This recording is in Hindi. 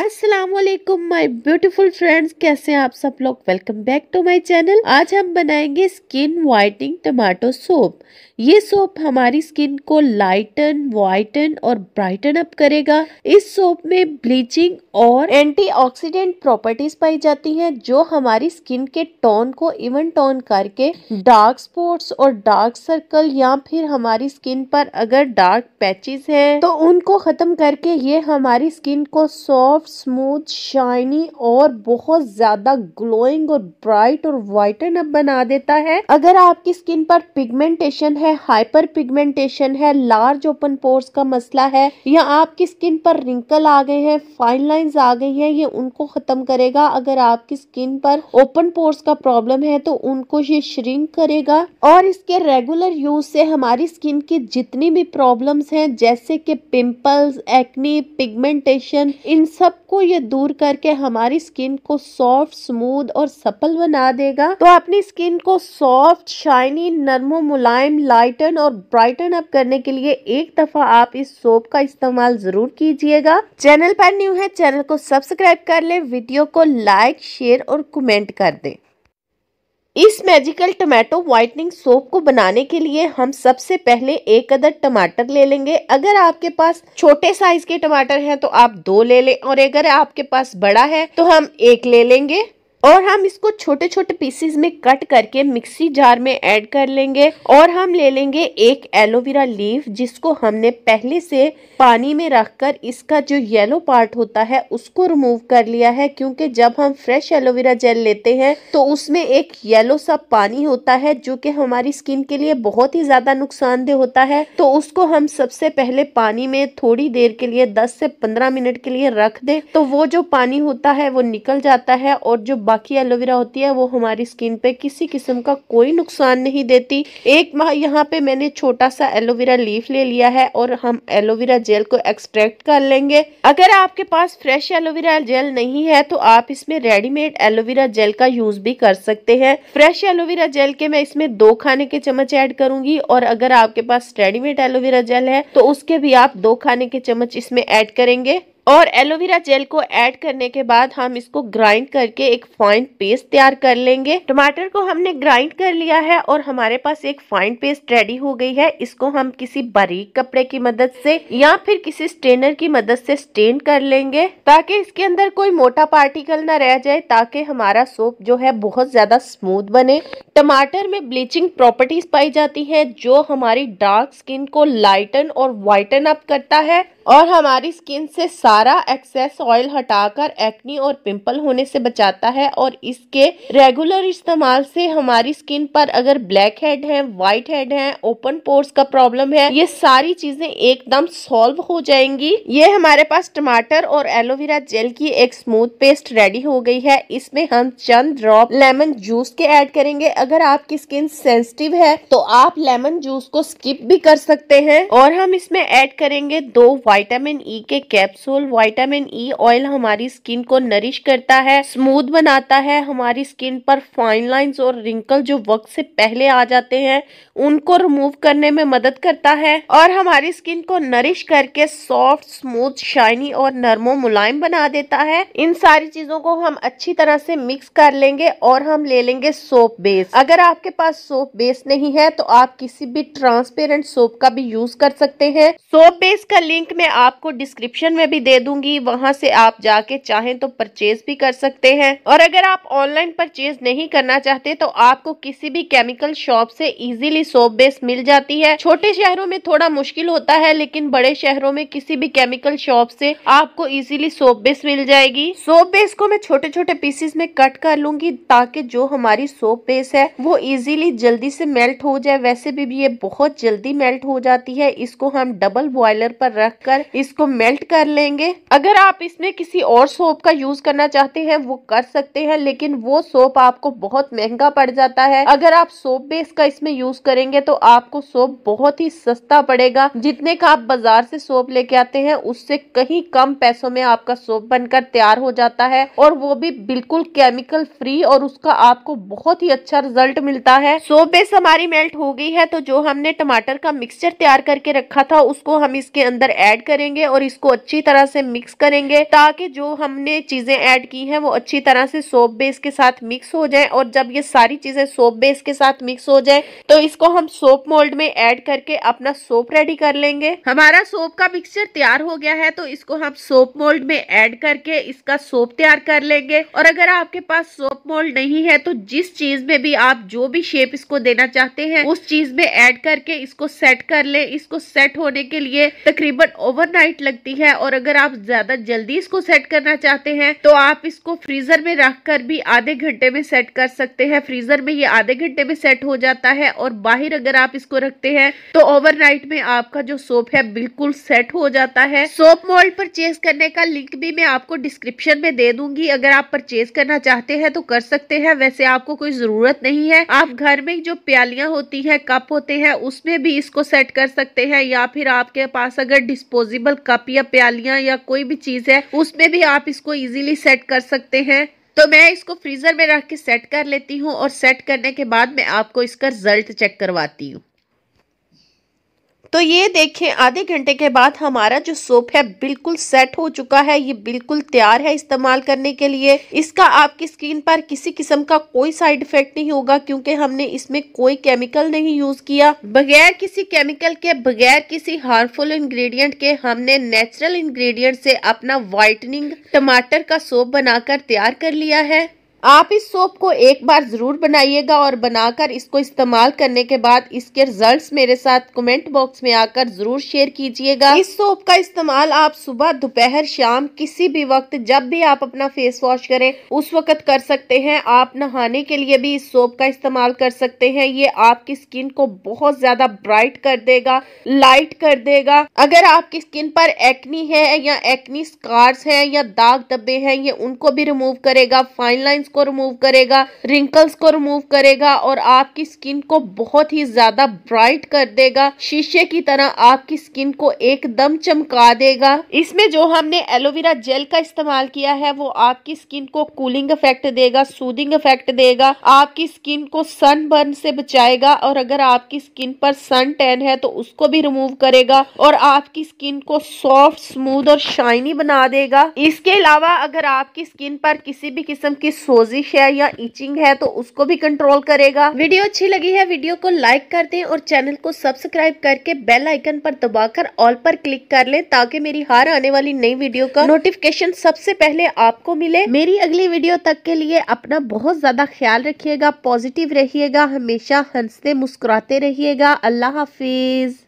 असलम माय ब्यूटीफुल फ्रेंड्स कैसे हैं आप सब लोग welcome back to my channel आज हम बनाएंगे स्किन वाइटनिंग टमाटो सोप ये सोप हमारी स्किन को लाइटन वाइटन और ब्राइटन अप करेगा इस सोप में ब्लीचिंग और एंटीऑक्सीडेंट प्रॉपर्टीज पाई जाती हैं जो हमारी स्किन के टोन को इवन टोन करके डार्क स्पॉट्स और डार्क सर्कल या फिर हमारी स्किन पर अगर डार्क पैचेस हैं तो उनको खत्म करके ये हमारी स्किन को सॉफ्ट सॉफ्ट स्मूथ शाइनी और बहुत ज्यादा ग्लोइंग और ब्राइट और वाइटन अप बना देता है अगर आपकी स्किन पर पिगमेंटेशन है हाइपर पिगमेंटेशन है लार्ज ओपन पोर्स का मसला है या आपकी स्किन पर रिंकल आ गए हैं फाइन लाइंस आ गई हैं ये उनको खत्म करेगा अगर आपकी स्किन पर ओपन पोर्स का प्रॉब्लम है तो उनको ये श्रिंक करेगा और इसके रेगुलर यूज से हमारी स्किन की जितनी भी प्रॉब्लम्स हैं जैसे कि पिंपल्स एक्नी पिगमेंटेशन इन सब सबको ये दूर करके हमारी स्किन को सॉफ्ट स्मूथ और सपल बना देगा तो अपनी स्किन को सॉफ्ट शाइनी नरमो मुलायम लाइटन और ब्राइटन अप करने के लिए एक दफा आप इस सोप का इस्तेमाल जरूर कीजिएगा चैनल पर न्यू है चैनल को सब्सक्राइब कर ले वीडियो को लाइक शेयर और कमेंट कर दें इस मैजिकल टमाटो वाइटनिंग सोप को बनाने के लिए हम सबसे पहले एक अदर टमाटर ले लेंगे अगर आपके पास छोटे साइज के टमाटर हैं तो आप दो ले लें और अगर आपके पास बड़ा है तो हम एक ले लेंगे और हम इसको छोटे छोटे पीसेस में कट करके मिक्सी जार में ऐड कर लेंगे और हम ले लेंगे एक एलोवेरा लीफ जिसको हमने पहले से पानी में रखकर इसका जो येलो पार्ट होता है उसको रिमूव कर लिया है क्योंकि जब हम फ्रेश एलोवेरा जेल लेते हैं तो उसमें एक येलो सा पानी होता है जो कि हमारी स्किन के लिए बहुत ही ज्यादा नुकसानदेह होता है तो उसको हम सबसे पहले पानी में थोड़ी देर के लिए दस से पंद्रह मिनट के लिए रख दे तो वो जो पानी होता है वो निकल जाता है और जो बाकी एलोवेरा होती है वो हमारी स्किन पे किसी किस्म का कोई नुकसान नहीं देती एक माह यहाँ पे मैंने छोटा सा एलोवेरा लीफ ले लिया है और हम एलोवेरा जेल को एक्सट्रैक्ट कर लेंगे अगर आपके पास फ्रेश एलोवेरा जेल नहीं है तो आप इसमें रेडीमेड एलोवेरा जेल का यूज भी कर सकते हैं फ्रेश एलोवेरा जेल के मैं इसमें दो खाने के चम्मच ऐड करूंगी और अगर आपके पास रेडीमेड एलोवेरा जेल है तो उसके भी आप दो खाने के चम्मच इसमें ऐड करेंगे और एलोवेरा जेल को ऐड करने के बाद हम इसको ग्राइंड करके एक फाइन पेस्ट तैयार कर लेंगे टमाटर को हमने ग्राइंड कर लिया है और हमारे पास एक फाइन पेस्ट रेडी हो गई है इसको हम किसी बारीक कपड़े की मदद से या फिर किसी स्ट्रेनर की मदद से स्ट्रेन कर लेंगे ताकि इसके अंदर कोई मोटा पार्टिकल ना रह जाए ताकि हमारा सोप जो है बहुत ज्यादा स्मूथ बने टमाटर में ब्लीचिंग प्रॉपर्टीज पाई जाती है जो हमारी डार्क स्किन को लाइटन और व्हाइटन अप करता है और हमारी स्किन से सारा एक्सेस ऑयल हटाकर एक्नी और पिंपल होने से बचाता है और इसके रेगुलर इस्तेमाल से हमारी स्किन पर अगर ब्लैक हेड है वाइट हेड है ओपन पोर्स का प्रॉब्लम है ये सारी चीजें एकदम सॉल्व हो जाएंगी ये हमारे पास टमाटर और एलोवेरा जेल की एक स्मूथ पेस्ट रेडी हो गई है इसमें हम चंद ड्रॉप लेमन जूस के एड करेंगे अगर आपकी स्किन सेंसिटिव है तो आप लेमन जूस को स्किप भी कर सकते हैं और हम इसमें ऐड करेंगे दो वाइटामिन ई e के कैप्सूल वाइटामिन ई ऑयल हमारी स्किन को नरिश करता है स्मूथ बनाता है हमारी स्किन पर फाइन लाइंस और रिंकल जो वक्त से पहले आ जाते हैं उनको रिमूव करने में मदद करता है और हमारी स्किन को नरिश करके सॉफ्ट स्मूथ शाइनी और नरमो मुलायम बना देता है इन सारी चीजों को हम अच्छी तरह से मिक्स कर लेंगे और हम ले लेंगे सोप बेस अगर आपके पास सोप बेस नहीं है तो आप किसी भी ट्रांसपेरेंट सोप का भी यूज कर सकते हैं सोप बेस का लिंक मैं आपको डिस्क्रिप्शन में भी दे दूंगी वहां से आप जाके चाहें तो परचेज भी कर सकते हैं और अगर आप ऑनलाइन परचेज नहीं करना चाहते तो आपको किसी भी केमिकल शॉप से इजीली सोप बेस मिल जाती है छोटे शहरों में थोड़ा मुश्किल होता है लेकिन बड़े शहरों में किसी भी केमिकल शॉप से आपको इजीली सोप बेस मिल जाएगी सोप बेस को मैं छोटे छोटे पीसेस में कट कर लूंगी ताकि जो हमारी सोप बेस है वो इजीली जल्दी से मेल्ट हो जाए वैसे भी ये बहुत जल्दी मेल्ट हो जाती है इसको हम डबल बॉयलर पर रख कर लेकर इसको मेल्ट कर लेंगे अगर आप इसमें किसी और सोप का यूज करना चाहते हैं वो कर सकते हैं लेकिन वो सोप आपको बहुत महंगा पड़ जाता है अगर आप सोप बेस का इसमें यूज करेंगे तो आपको सोप बहुत ही सस्ता पड़ेगा जितने का आप बाजार से सोप लेके आते हैं उससे कहीं कम पैसों में आपका सोप बनकर तैयार हो जाता है और वो भी बिल्कुल केमिकल फ्री और उसका आपको बहुत ही अच्छा रिजल्ट मिलता है सोप बेस हमारी मेल्ट हो गई है तो जो हमने टमाटर का मिक्सचर तैयार करके रखा था उसको हम इसके अंदर एड ऐड करेंगे और इसको अच्छी तरह से मिक्स करेंगे ताकि जो हमने चीज़ें ऐड की हैं वो अच्छी तरह से सोप बेस के साथ मिक्स हो जाए और जब ये सारी चीज़ें सोप बेस के साथ मिक्स हो जाए तो इसको हम सोप मोल्ड में ऐड करके अपना सोप रेडी कर लेंगे हमारा सोप का मिक्सचर तैयार हो गया है तो इसको हम सोप मोल्ड में ऐड करके इसका सोप तैयार कर लेंगे और अगर आपके पास सोप मोल्ड नहीं है तो जिस चीज में भी आप जो भी शेप इसको देना चाहते हैं उस चीज में ऐड करके इसको सेट कर ले इसको सेट होने के लिए तकरीबन ओवरनाइट लगती है और अगर आप ज्यादा जल्दी इसको सेट करना चाहते हैं तो आप इसको फ्रीजर में रख कर भी आधे घंटे में सेट कर सकते हैं फ्रीजर में ये आधे घंटे में सेट हो जाता है और बाहर अगर आप इसको रखते हैं तो ओवरनाइट में आपका जो सोप है बिल्कुल सेट हो जाता है सोप मोल्ड परचेज करने का लिंक भी मैं आपको डिस्क्रिप्शन में दे दूंगी अगर आप परचेज करना चाहते हैं तो कर सकते हैं वैसे आपको कोई जरूरत नहीं है आप घर में जो प्यालियां होती है कप होते हैं उसमें भी इसको सेट कर सकते हैं या फिर आपके पास अगर डिस्पोज डिस्पोजेबल कप या प्यालियाँ या कोई भी चीज़ है उसमें भी आप इसको ईजिली सेट कर सकते हैं तो मैं इसको फ्रीज़र में रख के सेट कर लेती हूँ और सेट करने के बाद मैं आपको इसका रिजल्ट चेक करवाती हूँ तो ये देखें आधे घंटे के बाद हमारा जो सोप है बिल्कुल सेट हो चुका है ये बिल्कुल तैयार है इस्तेमाल करने के लिए इसका आपकी स्किन पर किसी किस्म का कोई साइड इफेक्ट नहीं होगा क्योंकि हमने इसमें कोई केमिकल नहीं यूज किया बगैर किसी केमिकल के बगैर किसी हार्मफुल इंग्रेडिएंट के हमने नेचुरल इंग्रेडिएंट से अपना व्हाइटनिंग टमाटर का सोप बनाकर तैयार कर लिया है आप इस सोप को एक बार ज़रूर बनाइएगा और बनाकर इसको इस्तेमाल करने के बाद इसके रिजल्ट्स मेरे साथ कमेंट बॉक्स में आकर ज़रूर शेयर कीजिएगा इस सोप का इस्तेमाल आप सुबह दोपहर शाम किसी भी वक्त जब भी आप अपना फेस वॉश करें उस वक्त कर सकते हैं आप नहाने के लिए भी इस सोप का इस्तेमाल कर सकते हैं ये आपकी स्किन को बहुत ज़्यादा ब्राइट कर देगा लाइट कर देगा अगर आपकी स्किन पर एक्नी है या एक्नी स्कार्स हैं या दाग धब्बे हैं ये उनको भी रिमूव करेगा फाइन लाइन्स को रिमूव करेगा रिंकल्स को रिमूव करेगा और आपकी स्किन को बहुत ही ज्यादा ब्राइट कर देगा शीशे की तरह आपकी स्किन को एकदम चमका देगा इसमें जो हमने एलोवेरा जेल का इस्तेमाल किया है वो आपकी स्किन को कूलिंग इफेक्ट देगा सूदिंग इफेक्ट देगा आपकी स्किन को सन बर्न से बचाएगा और अगर आपकी स्किन पर सन टैन है तो उसको भी रिमूव करेगा और आपकी स्किन को सॉफ्ट स्मूथ और शाइनी बना देगा इसके अलावा अगर आपकी स्किन पर किसी भी किस्म की सो सोजिश है या इचिंग है तो उसको भी कंट्रोल करेगा वीडियो अच्छी लगी है वीडियो को लाइक कर दें और चैनल को सब्सक्राइब करके बेल आइकन पर दबाकर ऑल पर क्लिक कर लें ताकि मेरी हर आने वाली नई वीडियो का नोटिफिकेशन सबसे पहले आपको मिले मेरी अगली वीडियो तक के लिए अपना बहुत ज्यादा ख्याल रखिएगा पॉजिटिव रहिएगा हमेशा हंसते मुस्कुराते रहिएगा अल्लाह हाफिज